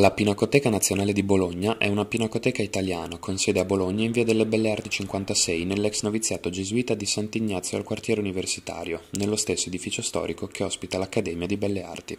La Pinacoteca Nazionale di Bologna è una pinacoteca italiana con sede a Bologna in via delle Belle Arti 56 nell'ex noviziato gesuita di Sant'Ignazio al quartiere universitario, nello stesso edificio storico che ospita l'Accademia di Belle Arti.